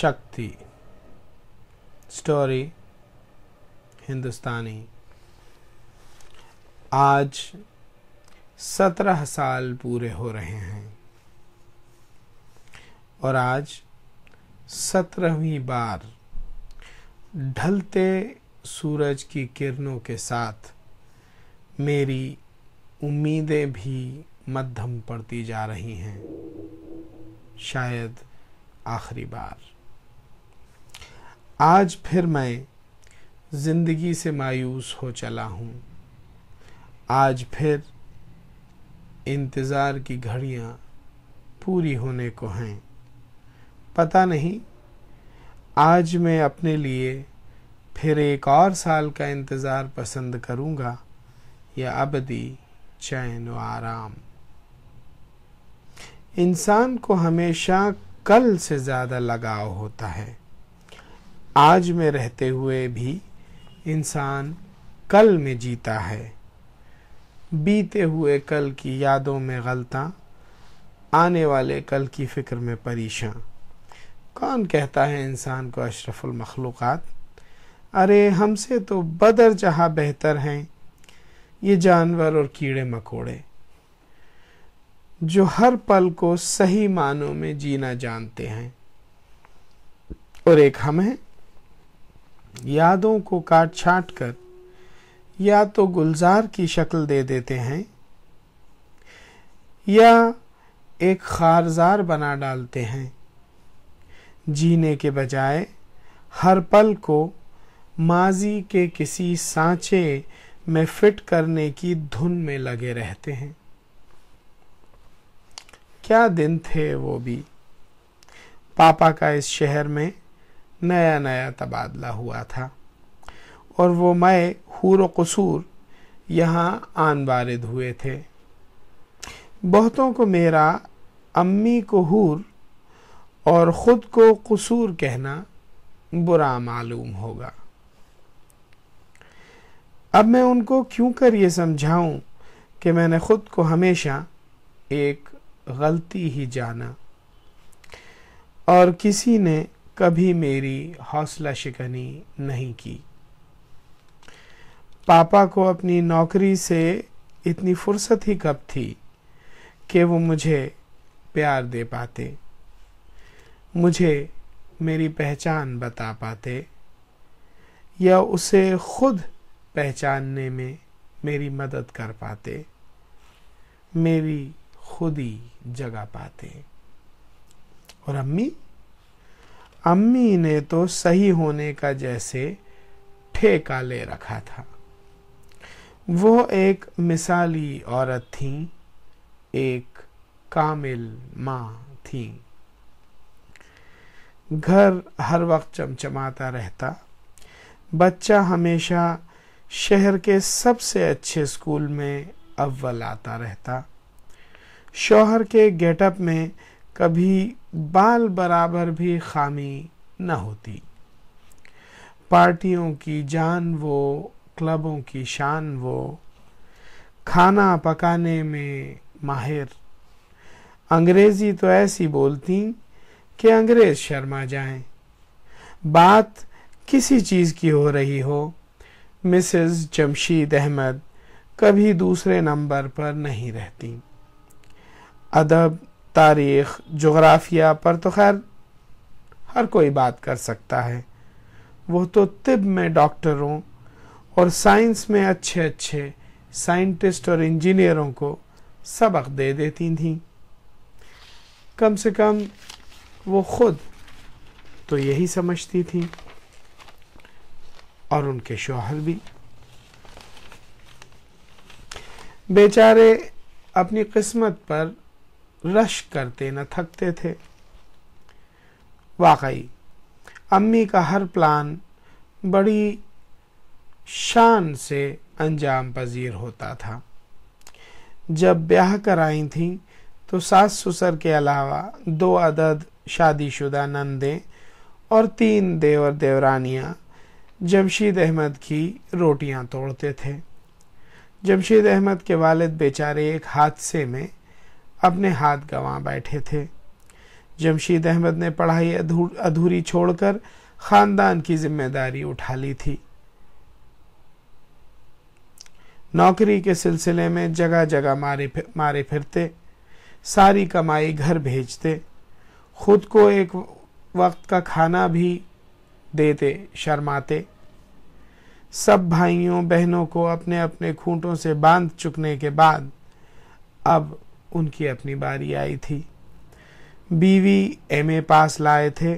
शक्ति स्टोरी हिंदुस्तानी आज सत्रह साल पूरे हो रहे हैं और आज सत्रहवीं बार ढलते सूरज की किरणों के साथ मेरी उम्मीदें भी मध्यम पड़ती जा रही हैं शायद आखिरी बार आज फिर मैं ज़िंदगी से मायूस हो चला हूँ आज फिर इंतज़ार की घड़ियाँ पूरी होने को हैं पता नहीं आज मैं अपने लिए फिर एक और साल का इंतज़ार पसंद करूँगा या दी चैन व आराम इंसान को हमेशा कल से ज़्यादा लगाव होता है आज में रहते हुए भी इंसान कल में जीता है बीते हुए कल की यादों में गलता आने वाले कल की फ़िक्र में परेशान कौन कहता है इंसान को अशरफुल मखलूक़ात अरे हमसे तो बदर जहाँ बेहतर हैं ये जानवर और कीड़े मकोड़े जो हर पल को सही मानों में जीना जानते हैं और एक हम हैं यादों को काट छाट कर या तो गुलजार की शक्ल दे देते हैं या एक खारजार बना डालते हैं जीने के बजाय हर पल को माजी के किसी सांचे में फिट करने की धुन में लगे रहते हैं क्या दिन थे वो भी पापा का इस शहर में नया नया तबादला हुआ था और वो मैं हूर कसूर यहाँ आन वारद हुए थे बहुतों को मेरा अम्मी को हूर और ख़ुद को कसूर कहना बुरा मालूम होगा अब मैं उनको क्यों कर ये समझाऊं कि मैंने ख़ुद को हमेशा एक गलती ही जाना और किसी ने कभी मेरी हौसला शिकनी नहीं की पापा को अपनी नौकरी से इतनी फुर्सत ही कब थी कि वो मुझे प्यार दे पाते मुझे मेरी पहचान बता पाते या उसे खुद पहचानने में मेरी मदद कर पाते मेरी खुद ही जगा पाते और अम्मी अम्मी ने तो सही होने का जैसे ठेका ले रखा था वो एक मिसाली औरत थी एक कामिल माँ थी घर हर वक्त चमचमाता रहता बच्चा हमेशा शहर के सबसे अच्छे स्कूल में अव्वल आता रहता शौहर के गेटअप में कभी बाल बराबर भी खामी न होती पार्टियों की जान वो क्लबों की शान वो खाना पकाने में माहिर अंग्रेज़ी तो ऐसी बोलती कि अंग्रेज़ शर्मा जाएं। बात किसी चीज़ की हो रही हो मिसेस जमशीद अहमद कभी दूसरे नंबर पर नहीं रहती अदब तारीख जोग्राफिया पर तो खैर हर कोई बात कर सकता है वो तो तिब में डॉक्टरों और साइंस में अच्छे अच्छे साइंटिस्ट और इंजीनियरों को सबक दे देती थी कम से कम वो खुद तो यही समझती थी और उनके शोहर भी बेचारे अपनी किस्मत पर रश करते न थकते थे वाकई अम्मी का हर प्लान बड़ी शान से अंजाम पजीर होता था जब ब्याह कराई थी तो सास ससुर के अलावा दो अदद शादीशुदा नंदे और तीन देवर देवरानियाँ जमशेद अहमद की रोटियां तोड़ते थे जमशेद अहमद के वालिद बेचारे एक हादसे में अपने हाथ गंवा बैठे थे जमशेद अहमद ने पढ़ाई अधूरी छोड़कर खानदान की जिम्मेदारी उठा ली थी नौकरी के सिलसिले में जगह जगह मारे फिर, मारे फिरते सारी कमाई घर भेजते खुद को एक वक्त का खाना भी देते शर्माते सब भाइयों बहनों को अपने अपने खूंटों से बांध चुकने के बाद अब उनकी अपनी बारी आई थी बीवी ए पास लाए थे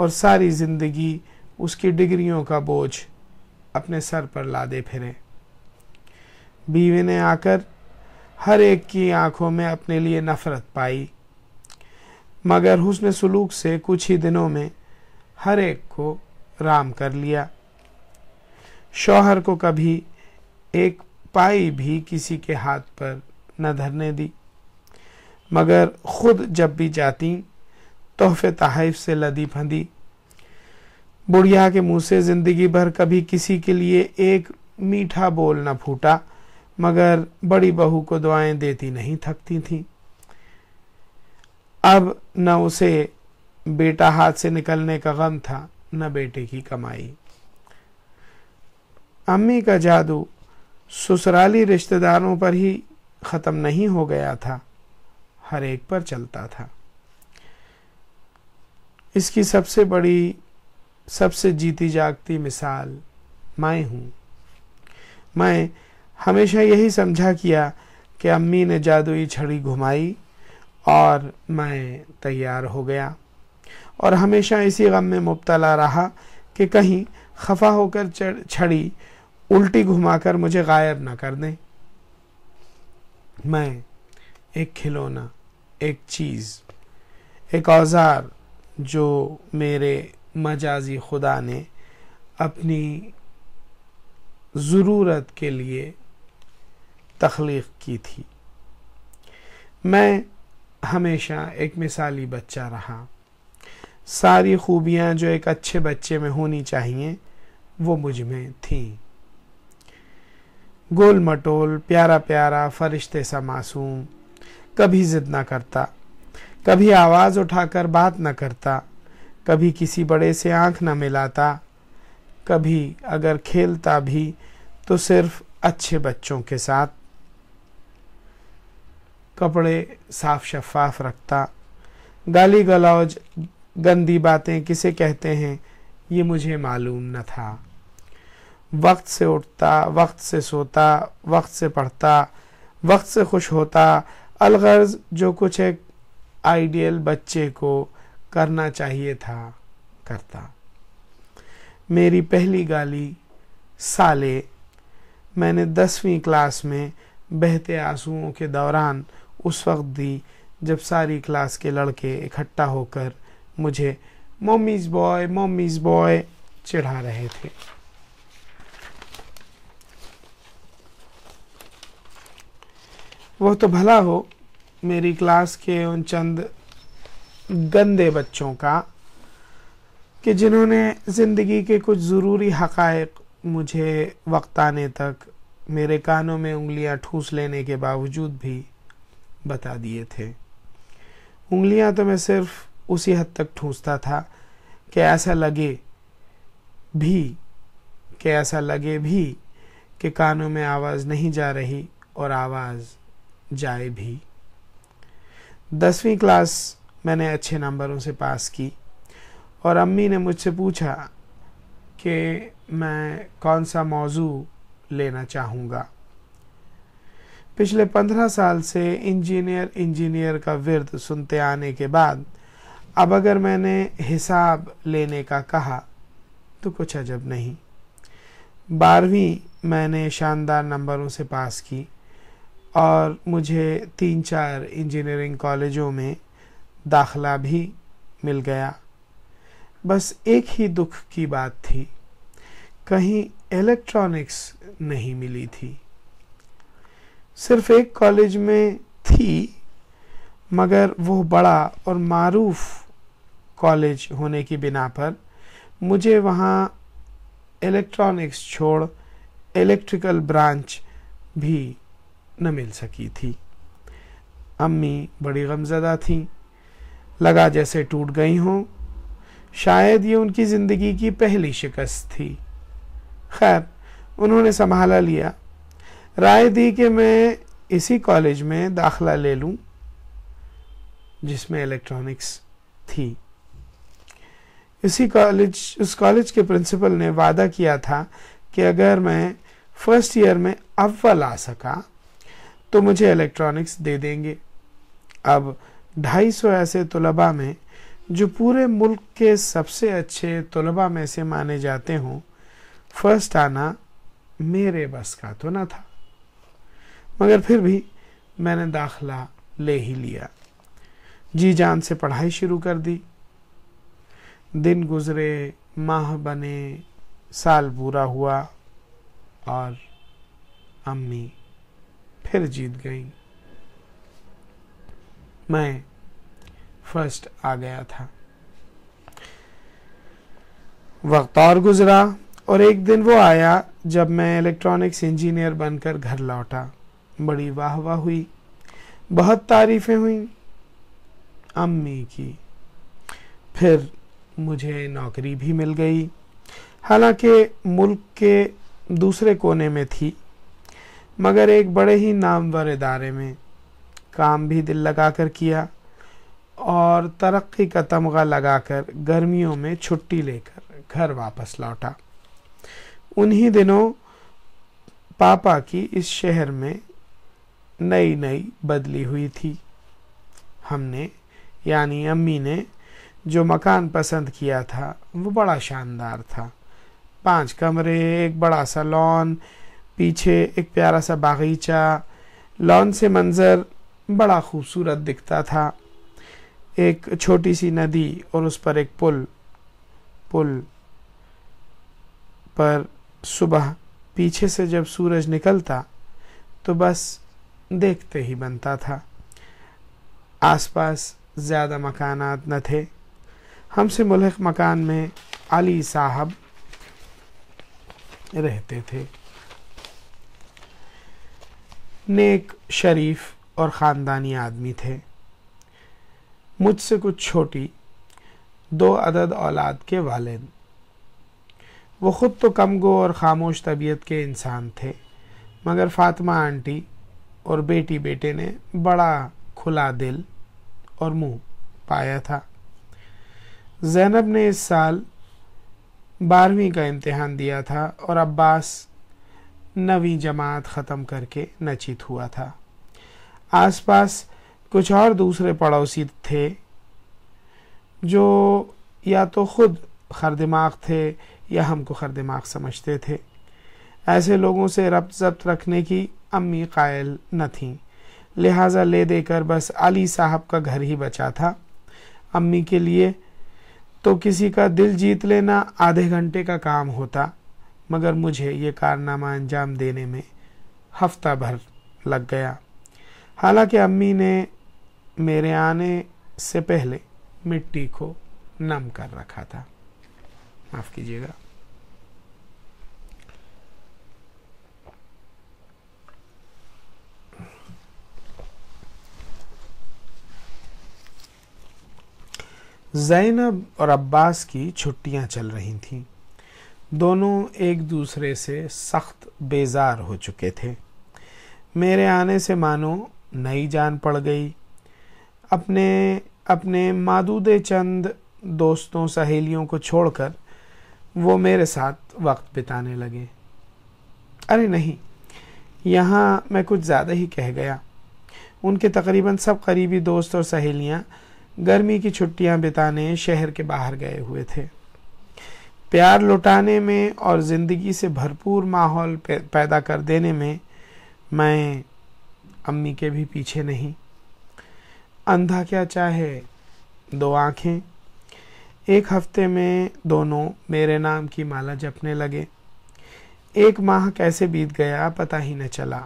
और सारी ज़िंदगी उसकी डिग्रियों का बोझ अपने सर पर लादे फिरे बीवी ने आकर हर एक की आंखों में अपने लिए नफ़रत पाई मगर हुस्न सलूक से कुछ ही दिनों में हर एक को राम कर लिया शौहर को कभी एक पाई भी किसी के हाथ पर न धरने दी मगर खुद जब भी जाती तोहफे तहफ़ से लदी फंदी बुढ़िया के मुंह से ज़िंदगी भर कभी किसी के लिए एक मीठा बोल न फूटा मगर बड़ी बहू को दुआएं देती नहीं थकती थी अब न उसे बेटा हाथ से निकलने का गम था न बेटे की कमाई अम्मी का जादू ससुराली रिश्तेदारों पर ही ख़त्म नहीं हो गया था हर एक पर चलता था इसकी सबसे बड़ी सबसे जीती जागती मिसाल मैं हूँ मैं हमेशा यही समझा किया कि अम्मी ने जादुई छड़ी घुमाई और मैं तैयार हो गया और हमेशा इसी गम में मुबतला रहा कि कहीं खफा होकर छड़ी उल्टी घुमाकर मुझे गायब ना कर दें मैं एक खिलौना एक चीज़ एक औज़ार जो मेरे मजाजी खुदा ने अपनी ज़रूरत के लिए तख्लीक की थी मैं हमेशा एक मिसाली बच्चा रहा सारी खूबियां जो एक अच्छे बच्चे में होनी चाहिए वो मुझ में थी गोल मटोल प्यारा प्यारा फरिश्ते सा मासूम कभी जिद ना करता कभी आवाज़ उठाकर बात ना करता कभी किसी बड़े से आंख न मिलाता कभी अगर खेलता भी तो सिर्फ अच्छे बच्चों के साथ कपड़े साफ शफाफ रखता गाली गलौज गंदी बातें किसे कहते हैं ये मुझे मालूम न था वक्त से उठता वक्त से सोता वक्त से पढ़ता वक्त से खुश होता अलगर्ज जो कुछ एक आइडियल बच्चे को करना चाहिए था करता मेरी पहली गाली साले मैंने दसवीं क्लास में बहते आंसुओं के दौरान उस वक्त दी जब सारी क्लास के लड़के इकट्ठा होकर मुझे मोमीज़ बॉय मोमीज़ बॉय चिढ़ा रहे थे वो तो भला हो मेरी क्लास के उन चंद गंदे बच्चों का कि जिन्होंने ज़िंदगी के कुछ ज़रूरी हकायक मुझे वक्त आने तक मेरे कानों में उंगलियां ठूस लेने के बावजूद भी बता दिए थे उंगलियां तो मैं सिर्फ उसी हद तक ठूसता था कि ऐसा लगे भी कि ऐसा लगे भी कि कानों में आवाज़ नहीं जा रही और आवाज़ जाए भी दसवीं क्लास मैंने अच्छे नंबरों से पास की और अम्मी ने मुझसे पूछा कि मैं कौन सा मौजू लेना चाहूँगा पिछले पंद्रह साल से इंजीनियर इंजीनियर का विरद सुनते आने के बाद अब अगर मैंने हिसाब लेने का कहा तो कुछ अजब नहीं बारहवीं मैंने शानदार नंबरों से पास की और मुझे तीन चार इंजीनियरिंग कॉलेजों में दाखला भी मिल गया बस एक ही दुख की बात थी कहीं इलेक्ट्रॉनिक्स नहीं मिली थी सिर्फ एक कॉलेज में थी मगर वो बड़ा और मारूफ कॉलेज होने की बिना पर मुझे वहाँ इलेक्ट्रॉनिक्स छोड़ इलेक्ट्रिकल ब्रांच भी न मिल सकी थी अम्मी बड़ी गमजदा थीं लगा जैसे टूट गई हों शायद ये उनकी ज़िंदगी की पहली शिकस्त थी खैर उन्होंने संभाला लिया राय दी कि मैं इसी कॉलेज में दाखला ले लूं जिसमें इलेक्ट्रॉनिक्स थी इसी कॉलेज उस कॉलेज के प्रिंसिपल ने वादा किया था कि अगर मैं फर्स्ट ईयर में अव्वल आ सका तो मुझे इलेक्ट्रॉनिक्स दे देंगे अब 250 ऐसे तलबा में जो पूरे मुल्क के सबसे अच्छे तलबा में से माने जाते हों फर्स्ट आना मेरे बस का तो ना था मगर फिर भी मैंने दाखला ले ही लिया जी जान से पढ़ाई शुरू कर दी दिन गुजरे माह बने साल पूरा हुआ और अम्मी फिर जीत गई मैं फर्स्ट आ गया था वक्त और गुजरा और एक दिन वो आया जब मैं इलेक्ट्रॉनिक्स इंजीनियर बनकर घर लौटा बड़ी वाह वाह हुई बहुत तारीफें हुई अम्मी की फिर मुझे नौकरी भी मिल गई हालांकि मुल्क के दूसरे कोने में थी मगर एक बड़े ही नामवर इदारे में काम भी दिल लगा कर किया और तरक्की का तमगा लगाकर गर्मियों में छुट्टी लेकर घर वापस लौटा उन्हीं दिनों पापा की इस शहर में नई नई बदली हुई थी हमने यानी अम्मी ने जो मकान पसंद किया था वो बड़ा शानदार था पांच कमरे एक बड़ा सा लॉन पीछे एक प्यारा सा बागीचा लॉन से मंज़र बड़ा खूबसूरत दिखता था एक छोटी सी नदी और उस पर एक पुल पुल पर सुबह पीछे से जब सूरज निकलता तो बस देखते ही बनता था आसपास ज़्यादा मकानात न थे हमसे मुलक मकान में अली साहब रहते थे नेक शरीफ और ख़ानदानी आदमी थे मुझसे कुछ छोटी दो अदद औलाद के वालिद वो ख़ुद तो कम गो और ख़ामोश तबीयत के इंसान थे मगर फातिमा आंटी और बेटी बेटे ने बड़ा खुला दिल और मुंह पाया था जैनब ने इस साल बारहवीं का इम्तहान दिया था और अब्बास नवी जमात ख़त्म करके नचित हुआ था आसपास कुछ और दूसरे पड़ोसी थे जो या तो खुद खरदिमाग थे या हमको ख़र दिमाग समझते थे ऐसे लोगों से रब्त जब्त रखने की अम्मी कायल न थी लिहाजा ले देकर बस अली साहब का घर ही बचा था अम्मी के लिए तो किसी का दिल जीत लेना आधे घंटे का काम होता मगर मुझे ये कारनामा अंजाम देने में हफ्ता भर लग गया हालांकि अम्मी ने मेरे आने से पहले मिट्टी को नम कर रखा था माफ़ कीजिएगा जैनब और अब्बास की छुट्टियां चल रही थीं दोनों एक दूसरे से सख्त बेजार हो चुके थे मेरे आने से मानो नई जान पड़ गई अपने अपने मादूदे चंद दोस्तों सहेलियों को छोड़कर वो मेरे साथ वक्त बिताने लगे अरे नहीं यहाँ मैं कुछ ज़्यादा ही कह गया उनके तकरीबन सब करीबी दोस्त और सहेलियाँ गर्मी की छुट्टियाँ बिताने शहर के बाहर गए हुए थे प्यार लुटाने में और ज़िंदगी से भरपूर माहौल पैदा कर देने में मैं अम्मी के भी पीछे नहीं अंधा क्या चाहे दो आँखें एक हफ्ते में दोनों मेरे नाम की माला जपने लगे एक माह कैसे बीत गया पता ही न चला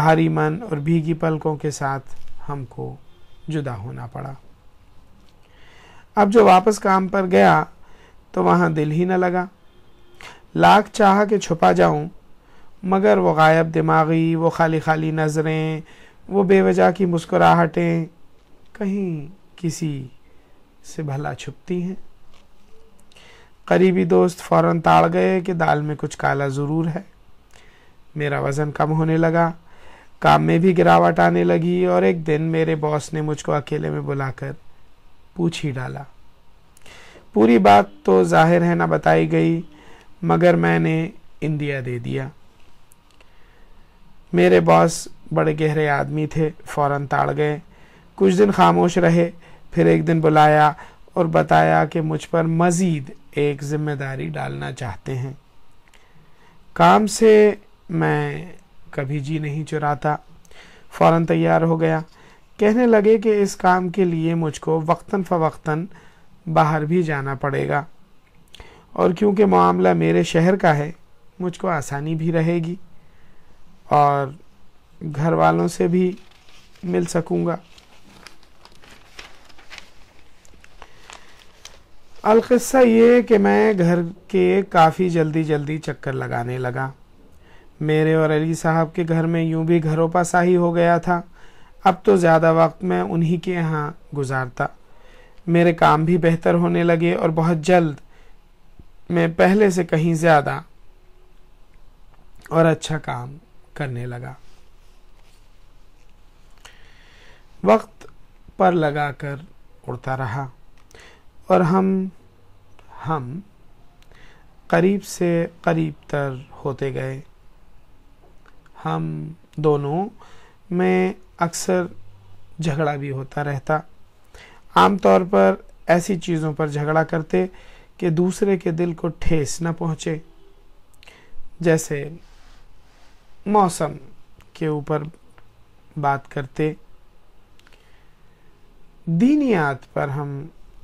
भारी मन और भीगी पलकों के साथ हमको जुदा होना पड़ा अब जो वापस काम पर गया तो वहाँ दिल ही न लगा लाख चाह के छुपा जाऊं मगर वो गायब दिमागी वो खाली खाली नज़रें वो बेवजह की मुस्कुराहटें कहीं किसी से भला छुपती हैं करीबी दोस्त फौरन ताड़ गए कि दाल में कुछ काला ज़रूर है मेरा वज़न कम होने लगा काम में भी गिरावट आने लगी और एक दिन मेरे बॉस ने मुझको अकेले में बुलाकर पूछ ही डाला पूरी बात तो जाहिर है ना बताई गई मगर मैंने इंदिया दे दिया मेरे बॉस बड़े गहरे आदमी थे फौरन ताड़ गए कुछ दिन खामोश रहे फिर एक दिन बुलाया और बताया कि मुझ पर मज़ीद एक जिम्मेदारी डालना चाहते हैं काम से मैं कभी जी नहीं चुराता फ़ौर तैयार हो गया कहने लगे कि इस काम के लिए मुझको वक्ता फ़वक्ता बाहर भी जाना पड़ेगा और क्योंकि मामला मेरे शहर का है मुझको आसानी भी रहेगी और घर वालों से भी मिल सकूँगा अलक़स्सा ये कि मैं घर के काफ़ी जल्दी जल्दी चक्कर लगाने लगा मेरे और अली साहब के घर में यूं भी घरों पर ही हो गया था अब तो ज़्यादा वक्त मैं उन्हीं के यहाँ गुजारता मेरे काम भी बेहतर होने लगे और बहुत जल्द मैं पहले से कहीं ज़्यादा और अच्छा काम करने लगा वक्त पर लगाकर उड़ता रहा और हम हम करीब से करीब तर होते गए हम दोनों में अक्सर झगड़ा भी होता रहता आमतौर पर ऐसी चीज़ों पर झगड़ा करते कि दूसरे के दिल को ठेस न पहुँचे जैसे मौसम के ऊपर बात करते दीनियात पर हम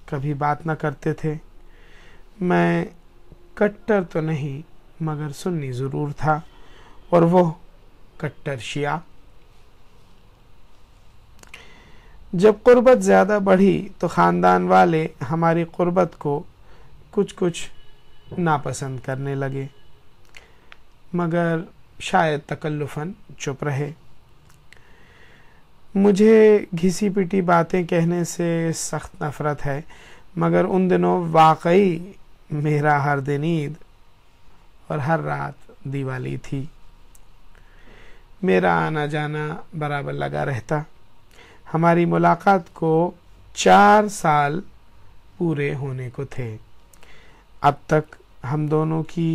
कभी बात ना करते थे मैं कट्टर तो नहीं मगर सुन्नी ज़रूर था और वो कट्टर शिया जब कुर्बत ज़्यादा बढ़ी तो ख़ानदान वाले हमारी कुर्बत को कुछ कुछ नापसंद करने लगे मगर शायद तकल्लुफन चुप रहे मुझे घिसी पिटी बातें कहने से सख्त नफ़रत है मगर उन दिनों वाकई मेरा हर दिन ईद और हर रात दिवाली थी मेरा आना जाना बराबर लगा रहता हमारी मुलाकात को चार साल पूरे होने को थे अब तक हम दोनों की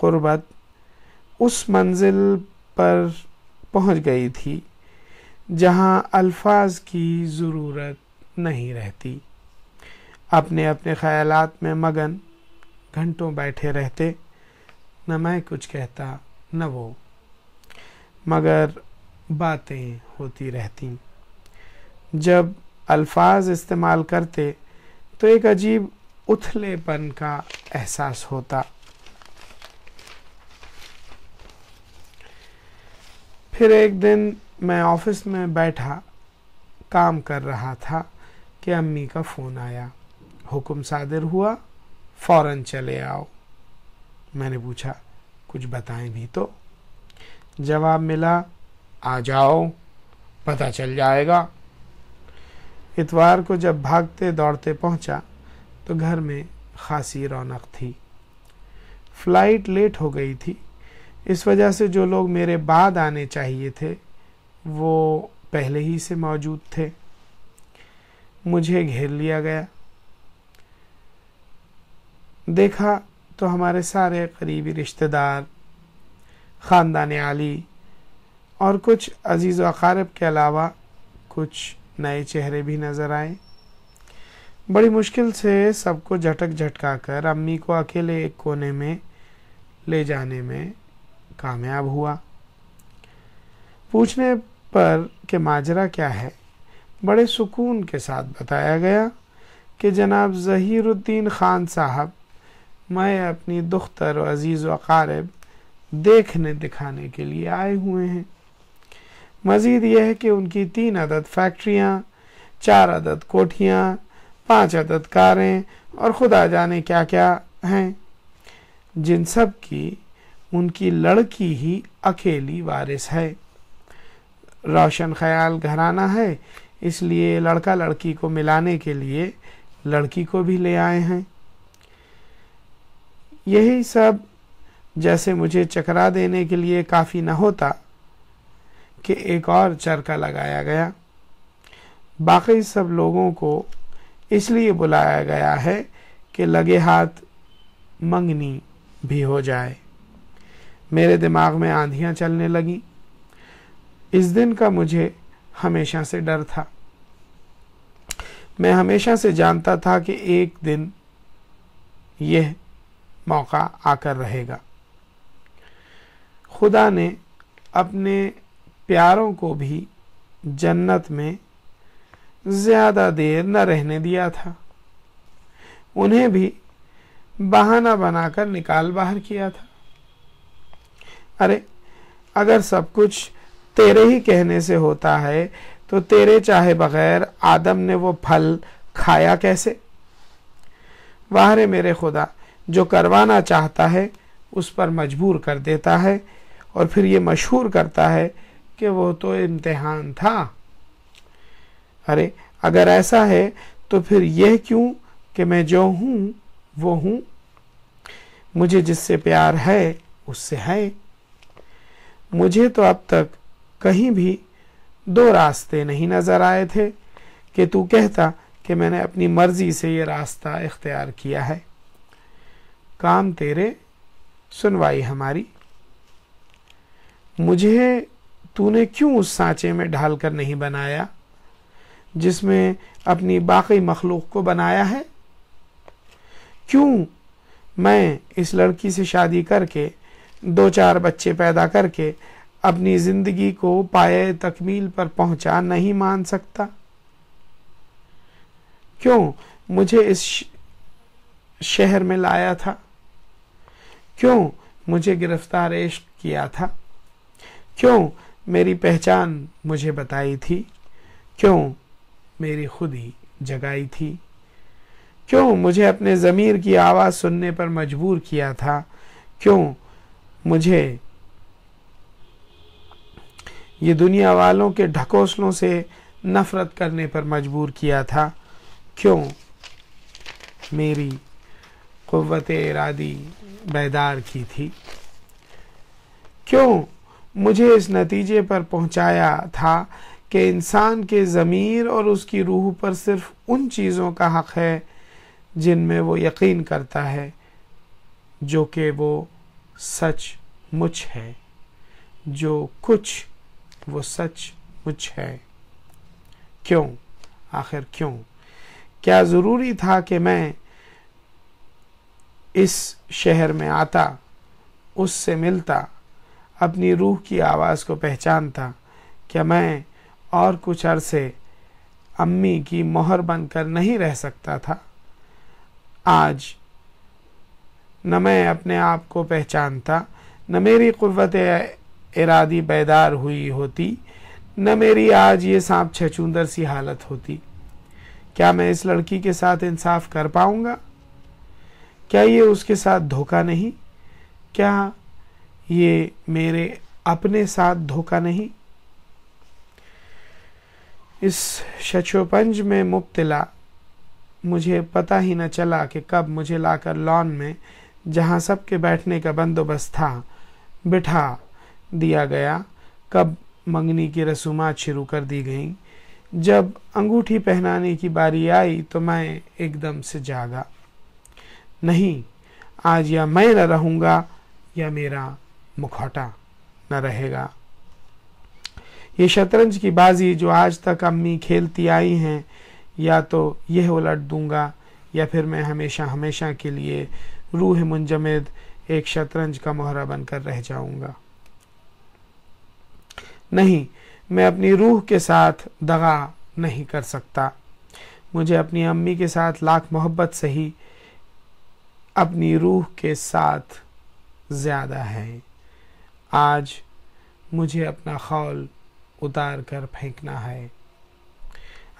कुर्बत उस मंजिल पर पहुंच गई थी जहां अल्फाज की ज़रूरत नहीं रहती अपने अपने ख़यालात में मगन घंटों बैठे रहते न मैं कुछ कहता न वो मगर बातें होती रहती जब अल्फाज इस्तेमाल करते तो एक अजीब उथलेपन का एहसास होता फिर एक दिन मैं ऑफिस में बैठा काम कर रहा था कि अम्मी का फ़ोन आया हुक्म सादिर हुआ फ़ौरन चले आओ मैंने पूछा कुछ बताएं भी तो जवाब मिला आ जाओ पता चल जाएगा इतवार को जब भागते दौड़ते पहुंचा तो घर में खासी रौनक थी फ्लाइट लेट हो गई थी इस वजह से जो लोग मेरे बाद आने चाहिए थे वो पहले ही से मौजूद थे मुझे घेर लिया गया देखा तो हमारे सारे करीबी रिश्तेदार ख़ानदान आली और कुछ अजीज़ अकारब के अलावा कुछ नए चेहरे भी नज़र आए बड़ी मुश्किल से सबको झटक झटका कर अम्मी को अकेले एक कोने में ले जाने में कामयाब हुआ पूछने पर कि माजरा क्या है बड़े सुकून के साथ बताया गया कि जनाब जहीरुद्दीन ख़ान साहब मैं अपनी दुख्तर और अजीज़ अकारब देखने दिखाने के लिए आए हुए हैं मज़ीद यह है कि उनकी तीन अदद फैक्ट्रियाँ चार अदद कोठियाँ पाँच अदद कारें और खुदा जाने क्या क्या हैं जिन सब की उनकी लड़की ही अकेली वारिस है रोशन ख्याल घराना है इसलिए लड़का लड़की को मिलाने के लिए लड़की को भी ले आए हैं यही सब जैसे मुझे चकरा देने के लिए काफ़ी न होता कि एक और चरखा लगाया गया बाकी सब लोगों को इसलिए बुलाया गया है कि लगे हाथ मंगनी भी हो जाए मेरे दिमाग में आंधियां चलने लगी इस दिन का मुझे हमेशा से डर था मैं हमेशा से जानता था कि एक दिन यह मौका आकर रहेगा खुदा ने अपने प्यारों को भी जन्नत में ज़्यादा देर न रहने दिया था उन्हें भी बहाना बनाकर निकाल बाहर किया था अरे अगर सब कुछ तेरे ही कहने से होता है तो तेरे चाहे बगैर आदम ने वो फल खाया कैसे वाहरे मेरे खुदा जो करवाना चाहता है उस पर मजबूर कर देता है और फिर ये मशहूर करता है कि वो तो इम्तिहान था अरे अगर ऐसा है तो फिर यह क्यों कि मैं जो हूं वो हूं मुझे जिससे प्यार है उससे है मुझे तो अब तक कहीं भी दो रास्ते नहीं नज़र आए थे कि तू कहता कि मैंने अपनी मर्जी से ये रास्ता इख्तियार किया है काम तेरे सुनवाई हमारी मुझे तूने क्यों उस सांचे में ढालकर नहीं बनाया जिसमें अपनी बाकी मखलूक को बनाया है क्यों मैं इस लड़की से शादी करके दो चार बच्चे पैदा करके अपनी जिंदगी को पाए तकमील पर पहुंचा नहीं मान सकता क्यों मुझे इस शहर में लाया था क्यों मुझे गिरफ्तार इश्क किया था क्यों मेरी पहचान मुझे बताई थी क्यों मेरी खुद ही जगाई थी क्यों मुझे अपने ज़मीर की आवाज़ सुनने पर मजबूर किया था क्यों मुझे ये दुनिया वालों के ढकोसलों से नफरत करने पर मजबूर किया था क्यों मेरी क़वत इरादी बेदार की थी क्यों मुझे इस नतीजे पर पहुंचाया था कि इंसान के ज़मीर और उसकी रूह पर सिर्फ उन चीज़ों का हक़ है जिनमें वो यकीन करता है जो कि वो सच मुझ है जो कुछ वो सच मुझ है क्यों आखिर क्यों क्या ज़रूरी था कि मैं इस शहर में आता उससे मिलता अपनी रूह की आवाज़ को पहचानता क्या मैं और कुछ अरसे अम्मी की मोहर बनकर नहीं रह सकता था आज न मैं अपने आप को पहचानता न मेरी क़ुत इरादी बेदार हुई होती न मेरी आज ये सांप छचूंदर सी हालत होती क्या मैं इस लड़की के साथ इंसाफ कर पाऊंगा क्या ये उसके साथ धोखा नहीं क्या ये मेरे अपने साथ धोखा नहीं इस शचोपंज में मुबतला मुझे पता ही न चला कि कब मुझे लाकर लॉन में जहाँ सबके बैठने का बंदोबस्त था बिठा दिया गया कब मंगनी की रसूमात शुरू कर दी गई जब अंगूठी पहनाने की बारी आई तो मैं एकदम से जागा नहीं आज या मैं न रहूँगा या मेरा मुखौटा न रहेगा ये शतरंज की बाजी जो आज तक अम्मी खेलती आई हैं या तो यह उलट दूंगा या फिर मैं हमेशा हमेशा के लिए रूह मुंजमद एक शतरंज का मोहरा बनकर रह जाऊंगा नहीं मैं अपनी रूह के साथ दगा नहीं कर सकता मुझे अपनी अम्मी के साथ लाख मोहब्बत सही अपनी रूह के साथ ज़्यादा है आज मुझे अपना खौल उतार कर फेंकना है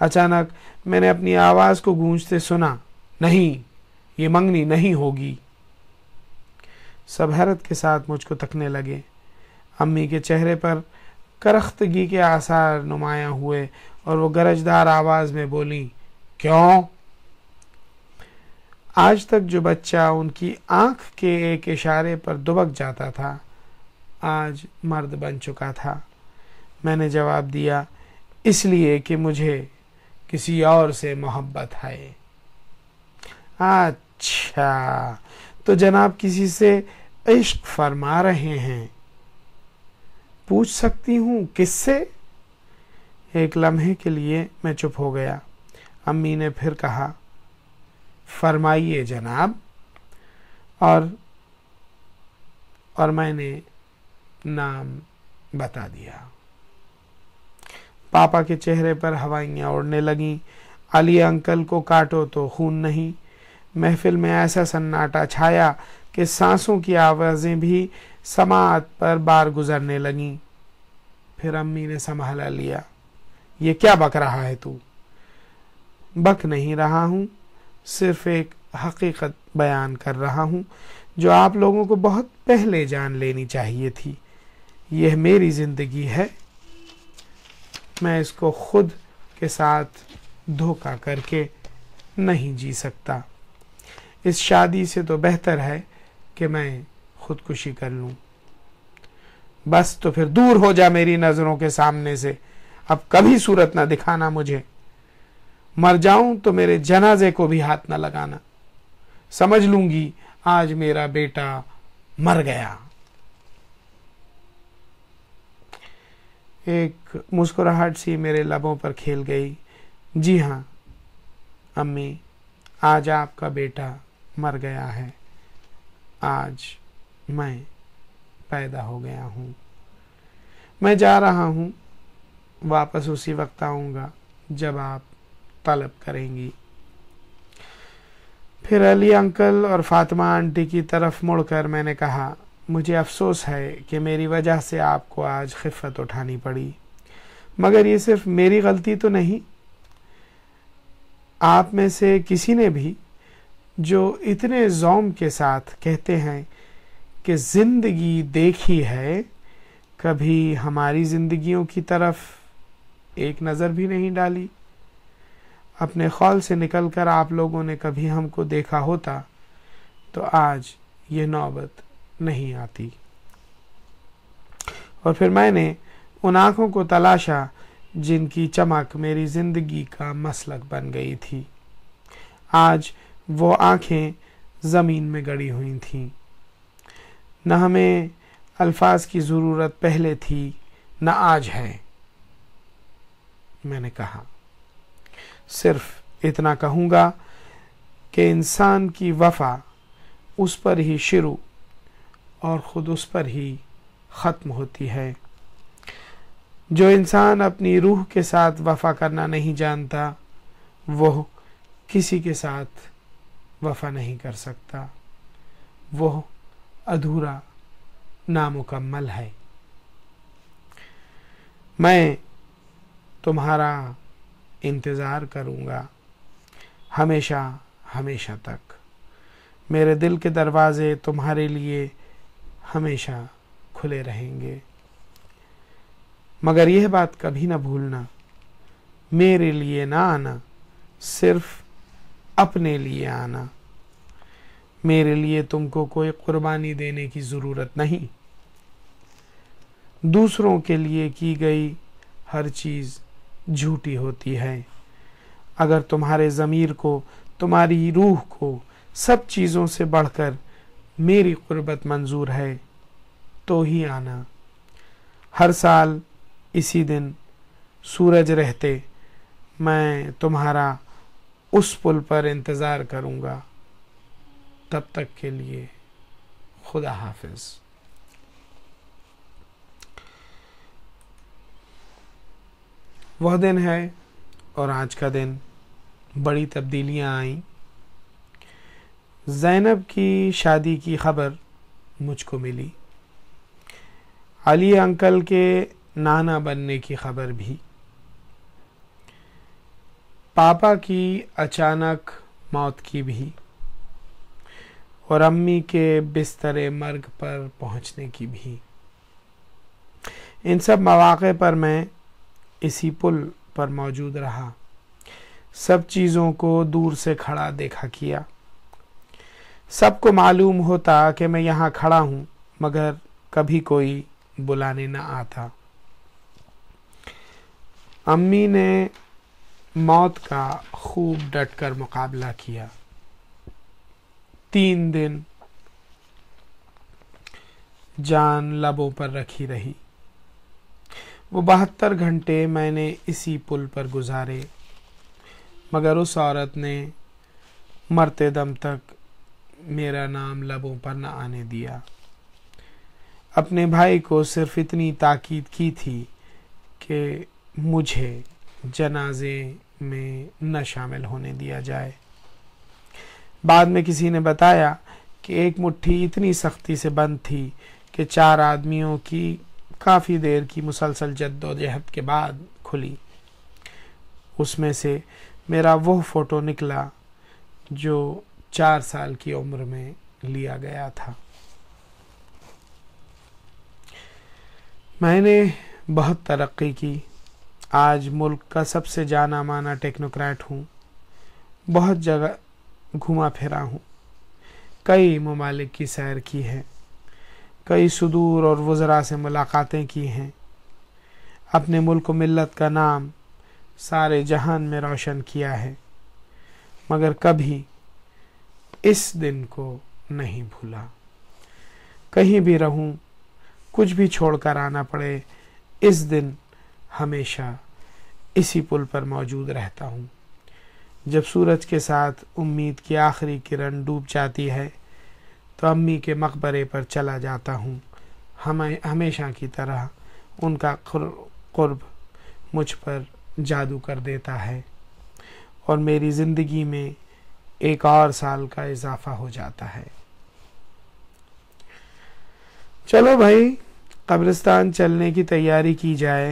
अचानक मैंने अपनी आवाज़ को गूंजते सुना नहीं ये मंगनी नहीं होगी सब हैरत के साथ मुझको तकने लगे अम्मी के चेहरे पर करख्तगी के आसार नुमाया हुए और वो गरजदार आवाज़ में बोली क्यों आज तक जो बच्चा उनकी आंख के एक इशारे पर दुबक जाता था आज मर्द बन चुका था मैंने जवाब दिया इसलिए कि मुझे किसी और से मोहब्बत है अच्छा तो जनाब किसी से इश्क फरमा रहे हैं पूछ सकती हूँ किससे एक लम्हे के लिए मैं चुप हो गया अम्मी ने फिर कहा फरमाइए जनाब और और मैंने नाम बता दिया पापा के चेहरे पर हवाइयाँ उड़ने लगीं अली अंकल को काटो तो खून नहीं महफिल में ऐसा सन्नाटा छाया कि सांसों की आवाज़ें भी समात पर बार गुजरने लगीं फिर अम्मी ने संभाला लिया ये क्या बक रहा है तू बक नहीं रहा हूँ सिर्फ एक हकीकत बयान कर रहा हूँ जो आप लोगों को बहुत पहले जान लेनी चाहिए थी यह मेरी ज़िंदगी है मैं इसको खुद के साथ धोखा करके नहीं जी सकता इस शादी से तो बेहतर है कि मैं खुदकुशी कर लूँ बस तो फिर दूर हो जा मेरी नज़रों के सामने से अब कभी सूरत ना दिखाना मुझे मर जाऊं तो मेरे जनाजे को भी हाथ ना लगाना समझ लूंगी आज मेरा बेटा मर गया एक मुस्कुराहट सी मेरे लबों पर खेल गई जी हाँ अम्मी आज आपका बेटा मर गया है आज मैं पैदा हो गया हूँ मैं जा रहा हूँ वापस उसी वक्त आऊँगा जब आप तलब करेंगी फिर अली अंकल और फातिमा आंटी की तरफ मुड़कर मैंने कहा मुझे अफसोस है कि मेरी वजह से आपको आज खिफत उठानी पड़ी मगर ये सिर्फ मेरी गलती तो नहीं आप में से किसी ने भी जो इतने जोम के साथ कहते हैं कि ज़िंदगी देखी है कभी हमारी ज़िंदगियों की तरफ एक नज़र भी नहीं डाली अपने खौल से निकलकर आप लोगों ने कभी हमको देखा होता तो आज ये नौबत नहीं आती और फिर मैंने उन आँखों को तलाशा जिनकी चमक मेरी जिंदगी का मसलक बन गई थी आज वो आँखें ज़मीन में गड़ी हुई थीं न हमें अल्फाज की ज़रूरत पहले थी न आज है मैंने कहा सिर्फ इतना कहूँगा कि इंसान की वफा उस पर ही शुरू और ख़ुद उस पर ही ख़त्म होती है जो इंसान अपनी रूह के साथ वफा करना नहीं जानता वह किसी के साथ वफा नहीं कर सकता वह अधूरा नामुकम्मल है मैं तुम्हारा इंतज़ार करूँगा हमेशा हमेशा तक मेरे दिल के दरवाज़े तुम्हारे लिए हमेशा खुले रहेंगे मगर यह बात कभी ना भूलना मेरे लिए ना आना सिर्फ अपने लिए आना मेरे लिए तुमको कोई कुर्बानी देने की ज़रूरत नहीं दूसरों के लिए की गई हर चीज़ झूठी होती है अगर तुम्हारे ज़मीर को तुम्हारी रूह को सब चीज़ों से बढ़कर मेरी क़ुरबत मंजूर है तो ही आना हर साल इसी दिन सूरज रहते मैं तुम्हारा उस पुल पर इंतज़ार करूँगा तब तक के लिए खुदा हाफिज़ वह दिन है और आज का दिन बड़ी तब्दीलियाँ आईं जैनब की शादी की खबर मुझको मिली अली अंकल के नाना बनने की खबर भी पापा की अचानक मौत की भी और अम्मी के बिस्तर मर्ग पर पहुंचने की भी इन सब मौाक़े पर मैं इसी पुल पर मौजूद रहा सब चीज़ों को दूर से खड़ा देखा किया सबको मालूम होता कि मैं यहाँ खड़ा हूँ मगर कभी कोई बुलाने ना आता अम्मी ने मौत का खूब डटकर मुकाबला किया तीन दिन जान लबों पर रखी रही वो बहत्तर घंटे मैंने इसी पुल पर गुजारे मगर उस औरत ने मरते दम तक मेरा नाम लबों पर न आने दिया अपने भाई को सिर्फ इतनी ताकीद की थी कि मुझे जनाजे में न शामिल होने दिया जाए बाद में किसी ने बताया कि एक मुट्ठी इतनी सख्ती से बंद थी कि चार आदमियों की काफ़ी देर की मुसलसल जद्दोजहद के बाद खुली उसमें से मेरा वह फ़ोटो निकला जो चार साल की उम्र में लिया गया था मैंने बहुत तरक्की की आज मुल्क का सबसे जाना माना टेक्नोक्रेट हूँ बहुत जगह घुमा फिरा हूँ कई ममालिक की सैर की है कई सुदूर और वज़रा से मुलाकातें की हैं अपने मुल्क मिल्लत का नाम सारे जहान में रोशन किया है मगर कभी इस दिन को नहीं भूला कहीं भी रहूं कुछ भी छोड़कर आना पड़े इस दिन हमेशा इसी पुल पर मौजूद रहता हूँ जब सूरज के साथ उम्मीद की आखिरी किरण डूब जाती है तो अम्मी के मकबरे पर चला जाता हूँ हमें हमेशा की तरह उनका कुर्ब मुझ पर जादू कर देता है और मेरी ज़िंदगी में एक और साल का इजाफा हो जाता है चलो भाई कब्रिस्तान चलने की तैयारी की जाए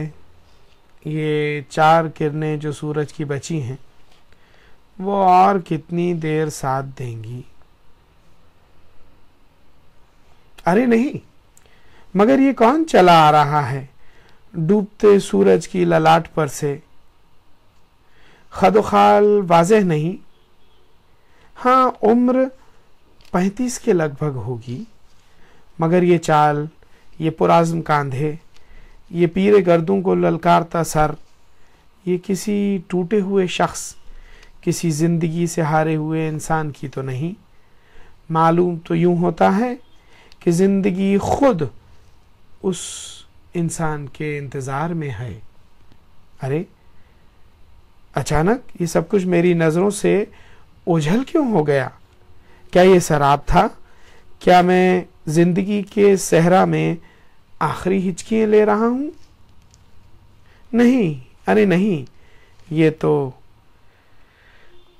ये चार किरणें जो सूरज की बची हैं वो और कितनी देर साथ देंगी अरे नहीं मगर ये कौन चला आ रहा है डूबते सूरज की ललाट पर से खदोखाल वाजह नहीं हाँ उम्र पैंतीस के लगभग होगी मगर ये चाल ये पुराज़म कांधे ये पीर गर्दों को ललकारता सर ये किसी टूटे हुए शख्स किसी ज़िंदगी से हारे हुए इंसान की तो नहीं मालूम तो यूँ होता है कि ज़िंदगी खुद उस इंसान के इंतज़ार में है अरे अचानक ये सब कुछ मेरी नज़रों से ओझल क्यों हो गया क्या ये शराब था क्या मैं जिंदगी के सहरा में आखिरी हिचकियां ले रहा हूं नहीं अरे नहीं ये तो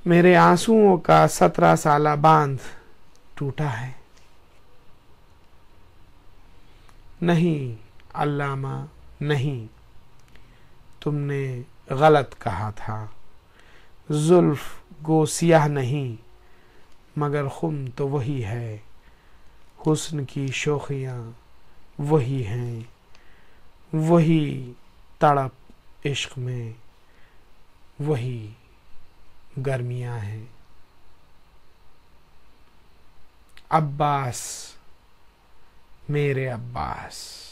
मेरे आंसुओं का सत्रह साल बांध टूटा है नहीं अल्लामा नहीं तुमने गलत कहा था जुल्फ गो सियाह नहीं मगर खुम तो वही है हुस्न की शोखियाँ वही हैं वही तड़प इश्क में वही गर्मियाँ हैं अब्बास मेरे अब्बास